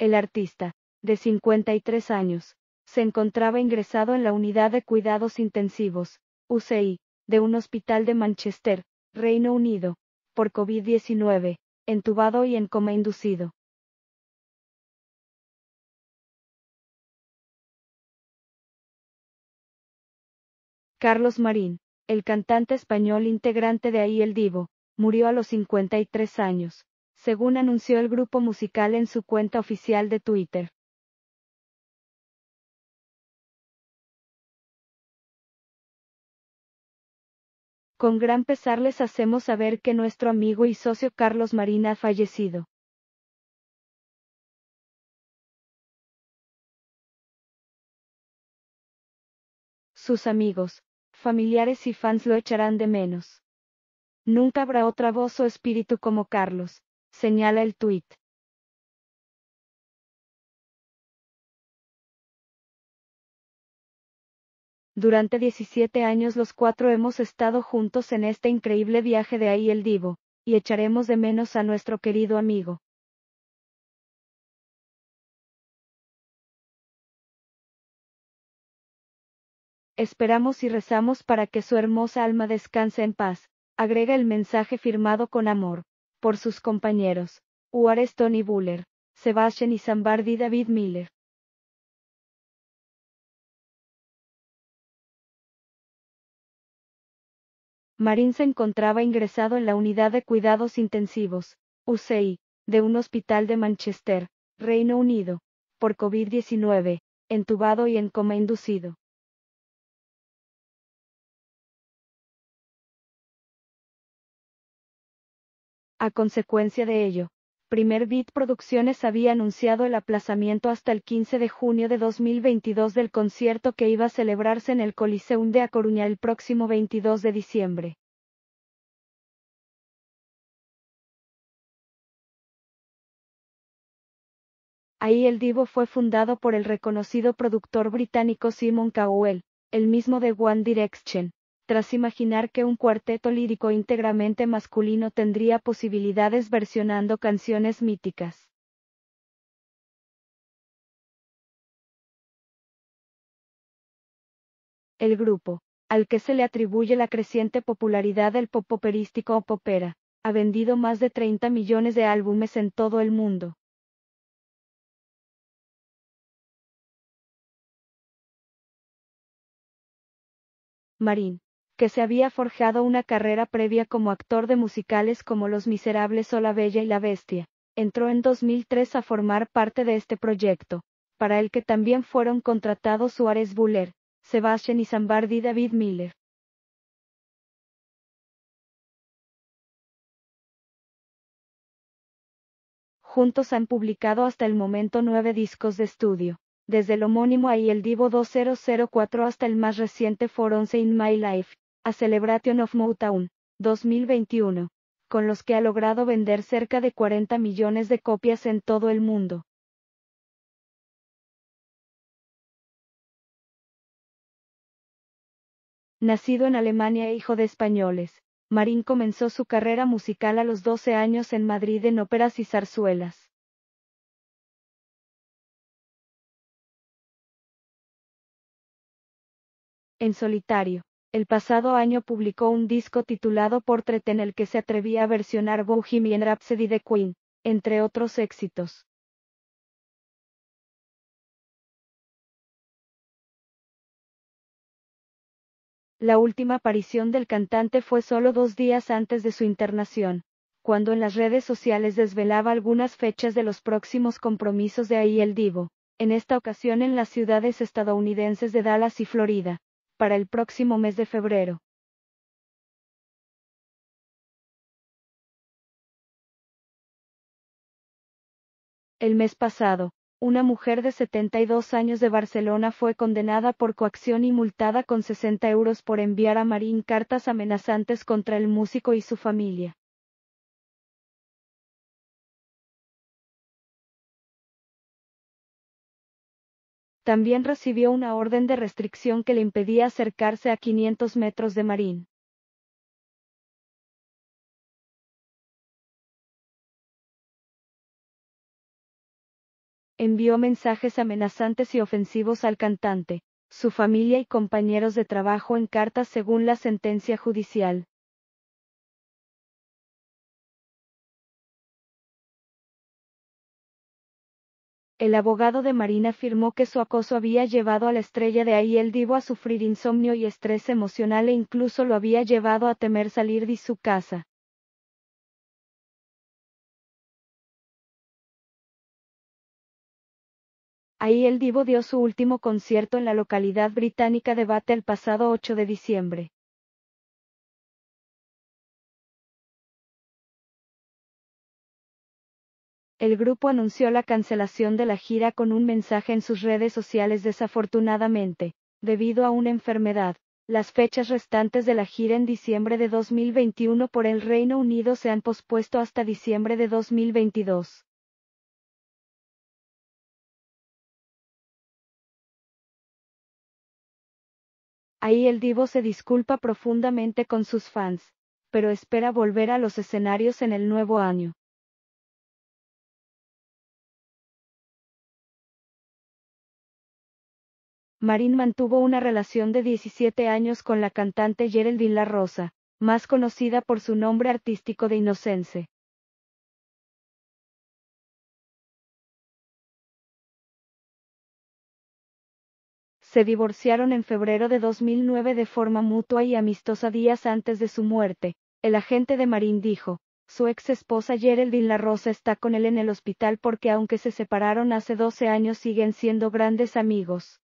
El artista, de 53 años, se encontraba ingresado en la unidad de cuidados intensivos, UCI, de un hospital de Manchester, Reino Unido, por COVID-19, entubado y en coma inducido. Carlos Marín, el cantante español integrante de Ahí el Divo, murió a los 53 años según anunció el grupo musical en su cuenta oficial de Twitter. Con gran pesar les hacemos saber que nuestro amigo y socio Carlos Marina ha fallecido. Sus amigos, familiares y fans lo echarán de menos. Nunca habrá otra voz o espíritu como Carlos. Señala el tuit. Durante 17 años los cuatro hemos estado juntos en este increíble viaje de ahí el divo, y echaremos de menos a nuestro querido amigo. Esperamos y rezamos para que su hermosa alma descanse en paz, agrega el mensaje firmado con amor por sus compañeros, Juárez Tony Buller, Sebastian y David Miller. Marín se encontraba ingresado en la unidad de cuidados intensivos, UCI, de un hospital de Manchester, Reino Unido, por COVID-19, entubado y en coma inducido. A consecuencia de ello, Primer Beat Producciones había anunciado el aplazamiento hasta el 15 de junio de 2022 del concierto que iba a celebrarse en el Coliseum de A Coruña el próximo 22 de diciembre. Ahí el Divo fue fundado por el reconocido productor británico Simon Cowell, el mismo de One Direction tras imaginar que un cuarteto lírico íntegramente masculino tendría posibilidades versionando canciones míticas. el grupo, al que se le atribuye la creciente popularidad del pop operístico o popera, ha vendido más de 30 millones de álbumes en todo el mundo. Marín que se había forjado una carrera previa como actor de musicales como Los Miserables o La Bella y la Bestia. Entró en 2003 a formar parte de este proyecto, para el que también fueron contratados Suárez Buller, Sebastián Izambardi y David Miller. Juntos han publicado hasta el momento nueve discos de estudio desde el homónimo ahí el Divo 2004 hasta el más reciente For Once in My Life, Celebration of Motown 2021, con los que ha logrado vender cerca de 40 millones de copias en todo el mundo. Nacido en Alemania hijo de españoles, Marín comenzó su carrera musical a los 12 años en Madrid en óperas y zarzuelas. En solitario. El pasado año publicó un disco titulado Portrait en el que se atrevía a versionar Bohemian Rhapsody de Queen, entre otros éxitos. La última aparición del cantante fue solo dos días antes de su internación, cuando en las redes sociales desvelaba algunas fechas de los próximos compromisos de ahí el divo, en esta ocasión en las ciudades estadounidenses de Dallas y Florida para el próximo mes de febrero. El mes pasado, una mujer de 72 años de Barcelona fue condenada por coacción y multada con 60 euros por enviar a Marín cartas amenazantes contra el músico y su familia. También recibió una orden de restricción que le impedía acercarse a 500 metros de Marín. Envió mensajes amenazantes y ofensivos al cantante, su familia y compañeros de trabajo en cartas según la sentencia judicial. el abogado de Marina afirmó que su acoso había llevado a la estrella de Ahí el Divo a sufrir insomnio y estrés emocional e incluso lo había llevado a temer salir de su casa. Ahí el Divo dio su último concierto en la localidad británica de Bate el pasado 8 de diciembre. el grupo anunció la cancelación de la gira con un mensaje en sus redes sociales desafortunadamente, debido a una enfermedad. Las fechas restantes de la gira en diciembre de 2021 por el Reino Unido se han pospuesto hasta diciembre de 2022. Ahí el divo se disculpa profundamente con sus fans, pero espera volver a los escenarios en el nuevo año. Marín mantuvo una relación de 17 años con la cantante Geraldine La Rosa, más conocida por su nombre artístico de Inocence. se divorciaron en febrero de 2009 de forma mutua y amistosa días antes de su muerte. El agente de Marín dijo, su ex esposa Geraldine La Rosa está con él en el hospital porque aunque se separaron hace 12 años siguen siendo grandes amigos.